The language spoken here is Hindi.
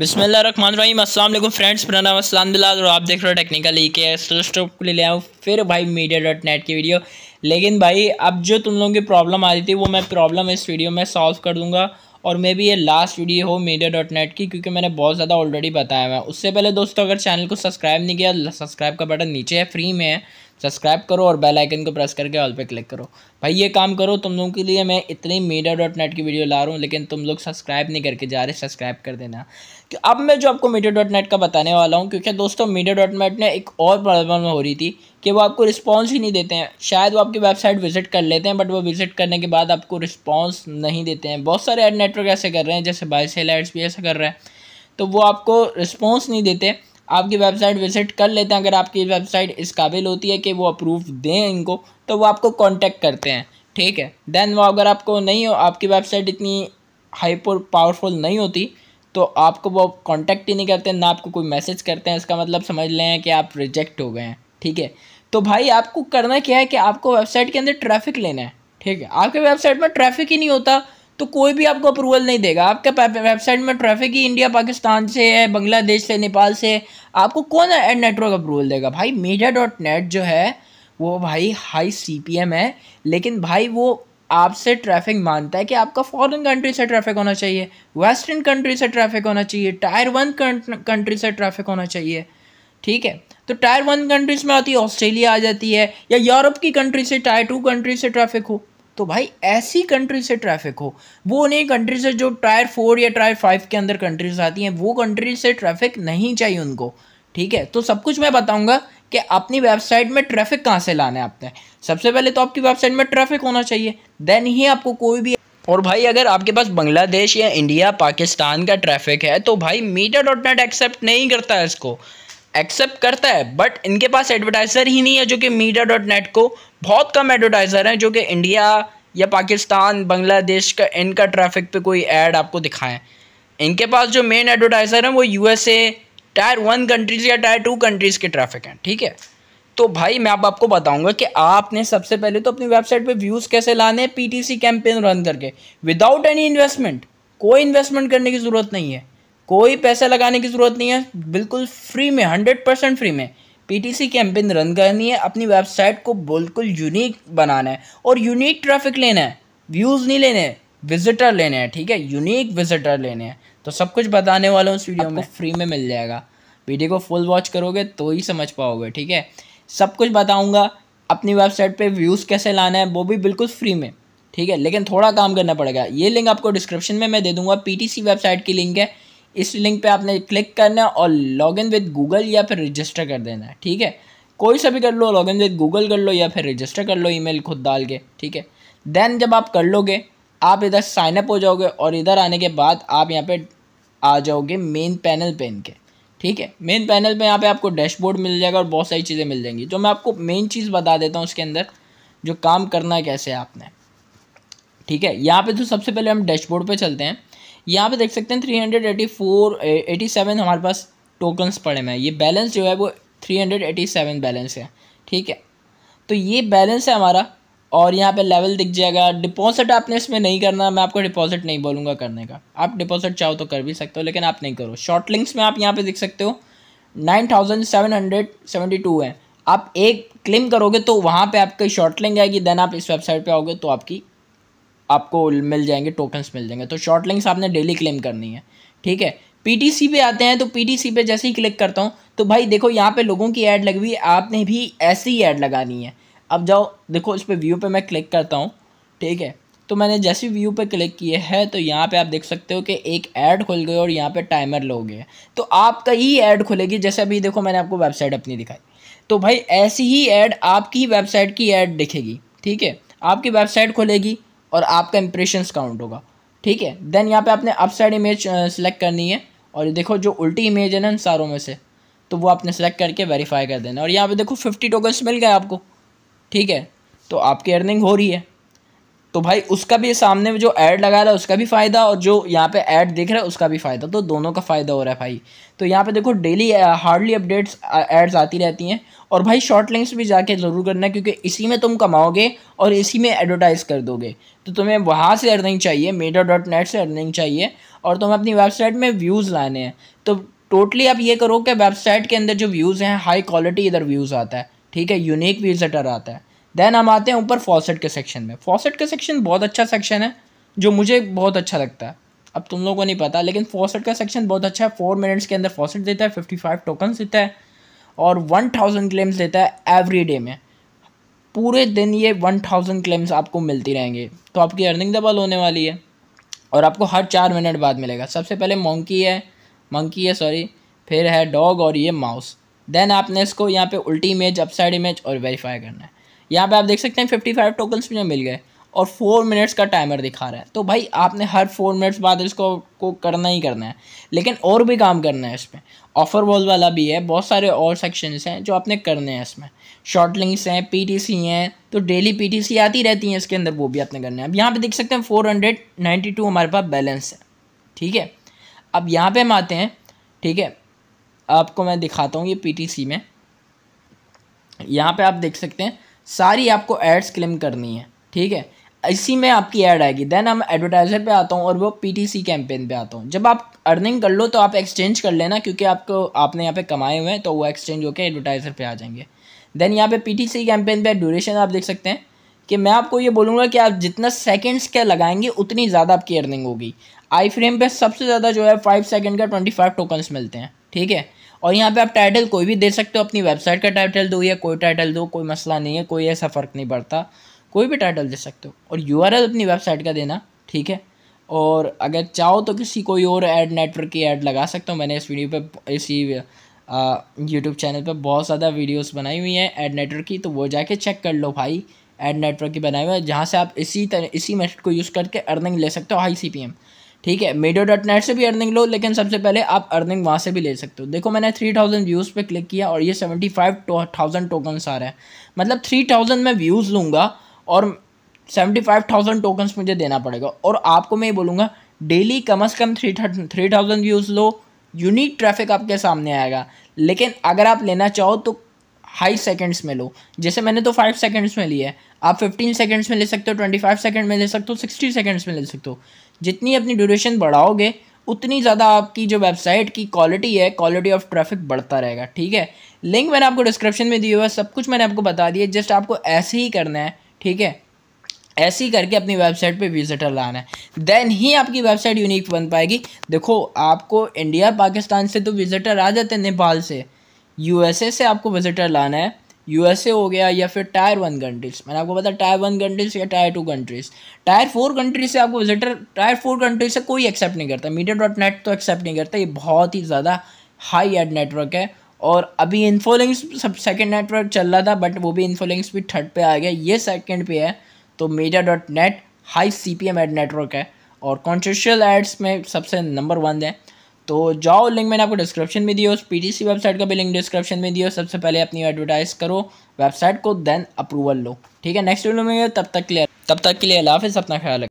बिसमीम असल फ्रेंड्स पुराना असलम और आप देख रहे हो टेक्निकल ई के स्टॉप के लिए ले आऊँ फिर भाई मीडिया डॉट नेट की वीडियो लेकिन भाई अब जो तुम लोगों की प्रॉब्लम आ रही थी वो मैं प्रॉब्लम इस वीडियो में सॉल्व कर दूंगा और मे भी ये लास्ट वीडियो हो मीडिया डॉट नेट की क्योंकि मैंने बहुत ज़्यादा ऑलरेडी बताया हुआ है उससे पहले दोस्तों अगर चैनल को सब्सक्राइब नहीं किया सब्सक्राइब का बटन नीचे है फ्री में है सब्सक्राइब करो और बेल आइकन को प्रेस करके ऑल पे क्लिक करो भाई ये काम करो तुम लोगों के लिए मैं इतनी मीडिया डॉट नेट की वीडियो ला रहा हूँ लेकिन तुम लोग सब्सक्राइब नहीं करके जा रहे सब्सक्राइब कर देना कि अब मैं जो आपको मीडिया डॉट नेट का बताने वाला हूँ क्योंकि दोस्तों मीडिया डॉट नेट ने एक और प्रॉब्लम हो रही थी कि वो आपको रिस्पॉन्स ही नहीं देते हैं शायद वो आपकी वेबसाइट विजिट कर लेते हैं बट वो विजिट करने के बाद आपको रिस्पॉन्स नहीं देते हैं बहुत सारे एड नेटवर्क ऐसे कर रहे हैं जैसे बाई सेल एड्स भी ऐसा कर रहे हैं तो वो आपको रिस्पॉन्स नहीं देते आपकी वेबसाइट विजिट कर लेते हैं अगर आपकी वेबसाइट इस काबिल होती है कि वो अप्रूव दें इनको तो वो आपको कॉन्टेक्ट करते हैं ठीक है देन वो अगर आपको नहीं हो आपकी वेबसाइट इतनी हाइपर पावरफुल नहीं होती तो आपको वो कांटेक्ट ही नहीं करते ना आपको कोई मैसेज करते हैं इसका मतलब समझ लें कि आप रिजेक्ट हो गए हैं ठीक है तो भाई आपको करना क्या है कि आपको वेबसाइट के अंदर ट्रैफिक लेना है ठीक है आपके वेबसाइट में ट्रैफिक ही नहीं होता तो कोई भी आपको अप्रूवल नहीं देगा आपके वेबसाइट में ट्रैफिक ही इंडिया पाकिस्तान से है बांग्लादेश से नेपाल से है आपको कौन एड नेटवर्क अप्रूवल देगा भाई मीडिया डॉट नेट जो है वो भाई हाई सी पी एम है लेकिन भाई वो आपसे ट्रैफिक मानता है कि आपका फॉरेन कंट्री से ट्रैफिक होना चाहिए वेस्टर्न कंट्री से ट्रैफिक होना चाहिए टायर वन कंट्री से ट्रैफिक होना चाहिए ठीक है तो टायर वन कंट्रीज़ में आती है ऑस्ट्रेलिया आ जाती है या यूरोप की कंट्री से टायर टू कंट्री से ट्रैफिक हो तो भाई ऐसी कंट्री से ट्रैफिक हो वो नहीं कंट्री से जो टायर फोर या टायर फाइव के अंदर कंट्रीज आती हैं वो कंट्री से ट्रैफिक नहीं चाहिए उनको ठीक है तो सब कुछ मैं बताऊंगा कि अपनी वेबसाइट में ट्रैफिक कहाँ से लाना है आपने सबसे पहले तो आपकी वेबसाइट में ट्रैफिक होना चाहिए देन ही आपको कोई भी और भाई अगर आपके पास बांग्लादेश या इंडिया पाकिस्तान का ट्रैफिक है तो भाई मीटर एक्सेप्ट नहीं करता है इसको एक्सेप्ट करता है बट इनके पास एडवर्टाइज़र ही नहीं है जो कि मीडिया डॉट नेट को बहुत कम एडवर्टाइज़र हैं जो कि इंडिया या पाकिस्तान बांग्लादेश का इनका ट्रैफिक पे कोई ऐड आपको दिखाएं इनके पास जो मेन एडवर्टाइज़र हैं वो यूएसए टायर वन कंट्रीज़ या टायर टू कंट्रीज़ के ट्रैफिक हैं ठीक है तो भाई मैं आप आपको बताऊंगा कि आपने सबसे पहले तो अपनी वेबसाइट पे व्यूज़ कैसे लाने हैं सी कैंपेन रन करके विदाउट एनी इन्वेस्टमेंट कोई इन्वेस्टमेंट करने की ज़रूरत नहीं है कोई पैसा लगाने की ज़रूरत नहीं है बिल्कुल फ्री में हंड्रेड परसेंट फ्री में पीटीसी कैंपेन रन करनी है अपनी वेबसाइट को बिल्कुल यूनिक बनाना है और यूनिक ट्रैफिक लेना है व्यूज़ नहीं लेने विजिटर लेने हैं ठीक है यूनिक विजिटर लेने हैं तो सब कुछ बताने वाला हूँ इस वीडियो में फ्री में मिल जाएगा वीडियो को फुल वॉच करोगे तो ही समझ पाओगे ठीक है सब कुछ बताऊँगा अपनी वेबसाइट पे व्यूज़ कैसे लाना है वो भी बिल्कुल फ्री में ठीक है लेकिन थोड़ा काम करना पड़ेगा ये लिंक आपको डिस्क्रिप्शन में मैं दे दूँगा पीटीसी वेबसाइट की लिंक है इस लिंक पे आपने क्लिक करना है और लॉग इन विद गूगल या फिर रजिस्टर कर देना है ठीक है कोई सा भी कर लो लॉग इन विद गूगल कर लो या फिर रजिस्टर कर लो ईमेल खुद डाल के ठीक है देन जब आप कर लोगे आप इधर साइनअप हो जाओगे और इधर आने के बाद आप यहाँ पे आ जाओगे मेन पैनल पे इनके ठीक है मेन पैनल पे यहाँ पे आपको डैशबोर्ड मिल जाएगा और बहुत सारी चीज़ें मिल जाएंगी जो मैं आपको मेन चीज़ बता देता हूँ उसके अंदर जो काम करना है कैसे आपने ठीक है यहाँ पर तो सबसे पहले हम डैशबोर्ड पर चलते हैं यहाँ पे देख सकते हैं three hundred eighty four eighty seven हमारे पास टोकन्स पड़े हुए हैं ये बैलेंस जो है वो three hundred eighty seven balance है ठीक है तो ये बैलेंस है हमारा और यहाँ पे लेवल दिख जाएगा डिपॉजिट आपने इसमें नहीं करना मैं आपको डिपॉजिट नहीं बोलूँगा करने का आप डिपॉजिट चाहो तो कर भी सकते हो लेकिन आप नहीं करो शॉर्ट लिंक्स में आप यहाँ पर देख सकते हो nine thousand seven hundred seventy two है आप एक क्लेम करोगे तो वहाँ पे आपकी शॉर्ट लिंक आएगी देन आप इस वेबसाइट पे आओगे तो आपकी आपको मिल जाएंगे टोकन्स मिल जाएंगे तो शॉर्ट लिंक्स आपने डेली क्लेम करनी है ठीक है पीटीसी पे आते हैं तो पीटीसी पे जैसे ही क्लिक करता हूँ तो भाई देखो यहाँ पे लोगों की ऐड लगी हुई है आपने भी ऐसी ही ऐड लगानी है अब जाओ देखो इस पर व्यू पे मैं क्लिक करता हूँ ठीक है तो मैंने जैसे व्यू पे क्लिक किए है तो यहाँ पे आप देख सकते हो कि एक ऐड खुल गई और यहाँ पे टाइमर लोगे तो आपका ही ऐड खुलेगी जैसे अभी देखो मैंने आपको वेबसाइट अपनी दिखाई तो भाई ऐसी ही ऐड आपकी वेबसाइट की ऐड दिखेगी ठीक है आपकी वेबसाइट खुलेगी और आपका इंप्रेशंस काउंट होगा ठीक है देन यहाँ पे आपने अपसाइड इमेज सेलेक्ट करनी है और देखो जो उल्टी इमेज है ना इन सारों में से तो वो आपने सेलेक्ट करके वेरीफाई कर देना और यहाँ पे देखो फिफ्टी टोकन्स मिल गए आपको ठीक है तो आपकी अर्निंग हो रही है तो भाई उसका भी सामने में जो ऐड लगा रहा है उसका भी फ़ायदा और जो यहाँ पे ऐड देख रहा है उसका भी फ़ायदा तो दोनों का फ़ायदा हो रहा है भाई तो यहाँ पे देखो डेली हार्डली अपडेट्स एड्स आती रहती हैं और भाई शॉर्ट लिंक्स भी जाके ज़रूर करना क्योंकि इसी में तुम कमाओगे और इसी में एडवर्टाइज़ कर दोगे तो तुम्हें वहाँ से अर्निंग चाहिए मेडा डॉट नेट से अर्निंग चाहिए और तुम्हें अपनी वेबसाइट में व्यूज़ लाने हैं तो टोटली आप ये करो कि वेबसाइट के अंदर जो व्यूज़ हैं हाई क्वालिटी इधर व्यूज़ आता है ठीक है यूनिक व्यूज़ अटर आता है देन हम आते हैं ऊपर फॉसेट के सेक्शन में फॉसेट का सेक्शन बहुत अच्छा सेक्शन है जो मुझे बहुत अच्छा लगता है अब तुम लोगों को नहीं पता लेकिन फॉसेट का सेक्शन बहुत अच्छा है फोर मिनट्स के अंदर फॉसेट देता है फिफ्टी फाइव टोकन्स देता है और वन थाउजेंड क्लेम्स देता है एवरी डे में पूरे दिन ये वन थाउजेंड क्लेम्स आपको मिलती रहेंगे तो आपकी अर्निंग डबल होने वाली है और आपको हर चार मिनट बाद मिलेगा सबसे पहले मंकी है मंकी है सॉरी फिर है डॉग और ये माउस देन आपने इसको यहाँ पे उल्टी इमेज अपसाइड इमेज और वेरीफाई करना है यहाँ पे आप देख सकते हैं फिफ्टी फाइव टोकन्स मुझे मिल गए और फोर मिनट्स का टाइमर दिखा रहा है तो भाई आपने हर फोर मिनट्स बाद इसको को करना ही करना है लेकिन और भी काम करना है इसमें ऑफर वॉल वाला भी है बहुत सारे और सेक्शंस हैं जो आपने करने हैं इसमें शॉर्ट लिंक्स हैं पीटीसी हैं तो डेली पीटीसी आती रहती हैं इसके अंदर वो भी आपने करना है अब यहाँ पर देख सकते हैं फोर हंड्रेड नाइन्टी टू हमारे पास बैलेंस है ठीक है अब यहाँ पर हम आते हैं ठीक है आपको मैं दिखाता हूँ ये पी में यहाँ पर आप देख सकते हैं सारी आपको एड्स क्लेम करनी है ठीक है इसी में आपकी ऐड आएगी देन हम एडवर्टाइज़र पे आता हूँ और वो पीटीसी कैंपेन पे आता हूँ जब आप अर्निंग कर लो तो आप एक्सचेंज कर लेना क्योंकि आपको आपने यहाँ पे कमाए हुए हैं तो वो एक्सचेंज होकर एडवर्टाइज़र पे आ जाएंगे देन यहाँ पे पीटीसी कैंपेन पे ड्यूरेशन आप देख सकते हैं कि मैं आपको ये बोलूँगा कि आप जितना सेकेंड्स का लगाएंगे उतनी ज़्यादा आपकी अर्निंग होगी आई फ्रेम पर सबसे ज़्यादा जो है फाइव सेकेंड का ट्वेंटी फाइव टोकन्स मिलते हैं ठीक है और यहाँ पे आप टाइटल कोई भी दे सकते हो अपनी वेबसाइट का टाइटल दो या कोई टाइटल दो कोई मसला नहीं है कोई ऐसा फ़र्क नहीं पड़ता कोई भी टाइटल दे सकते हो और यू अपनी वेबसाइट का देना ठीक है और अगर चाहो तो किसी कोई और एड नेटवर्क की एड लगा सकते हो मैंने इस वीडियो पर इसी यूट्यूब चैनल पर बहुत ज़्यादा वीडियोज़ बनाई हुई हैं एड नेटवर्क की तो वो जाके चेक कर लो भाई एड नेटवर्क की बनाई हुई है जहाँ से आप इसी तरह इसी मेथड को यूज़ करके अर्निंग ले सकते हो हाई सी ठीक है मीडियो डॉट नेट से भी अर्निंग लो लेकिन सबसे पहले आप अर्निंग वहाँ से भी ले सकते हो देखो मैंने थ्री थाउजेंड व्यूज़ पर क्लिक किया और ये सेवेंटी फाइव थाउजेंड टोकन्स आ रहे हैं मतलब थ्री थाउजेंड मैं व्यूज़ लूँगा और सेवेंटी फाइव थाउजेंड टोकन्स मुझे देना पड़ेगा और आपको मैं ये बोलूँगा डेली कम अज़ कम थ्री थ्री थाउजेंड व्यूज़ लो यूनिक ट्रैफिक आपके सामने आएगा लेकिन अगर आप लेना चाहो तो हाई सेकेंड्स में लो जैसे मैंने तो फाइव सेकेंड्स में लिया है आप 15 सेकंड्स में ले सकते हो 25 सेकंड में ले सकते हो 60 सेकंड्स में ले सकते हो जितनी अपनी ड्यूरेशन बढ़ाओगे उतनी ज़्यादा आपकी जो वेबसाइट की क्वालिटी है क्वालिटी ऑफ ट्रैफिक बढ़ता रहेगा ठीक है लिंक मैंने आपको डिस्क्रिप्शन में दिया हुआ सब कुछ मैंने आपको बता दिया जस्ट आपको ऐसे ही करना है ठीक है ऐसे ही करके अपनी वेबसाइट पे विजिटर लाना है देन ही आपकी वेबसाइट यूनिक बन पाएगी देखो आपको इंडिया पाकिस्तान से तो विजिटर आ जाते हैं नेपाल से यूएसए से आपको विजिटर लाना है यूएसए हो गया या फिर टायर वन कंट्रीज मैंने आपको पता टायर वन कंट्रीज या tier two countries tier four countries से आपको विजिटर टायर फोर कंट्रीज से कोई एक्सेप्ट नहीं करता मीडिया डॉट नेट तो एक्सेप्ट नहीं करता ये बहुत ही ज़्यादा हाई एड नेटवर्क है और अभी इन्फोलिंक्स सब सेकेंड नेटवर्क चल रहा था बट वो भी इन्फोलिंक्स भी थर्ड पे आ गया ये सेकेंड पे है तो media dot net high C P M ad network है और कॉन्ट्रेशल एड्स में सबसे नंबर वन है तो जाओ लिंक मैंने आपको डिस्क्रिप्शन में दिया उस पीटीसी वेबसाइट का भी लिंक डिस्क्रिप्शन में दिया सबसे पहले अपनी एडवर्टाइज करो वेबसाइट को देन अप्रूवल लो ठीक है नेक्स्ट वीडियो में तब तक के लिए तब तक के लिए अलाफिज़ अपना ख्याल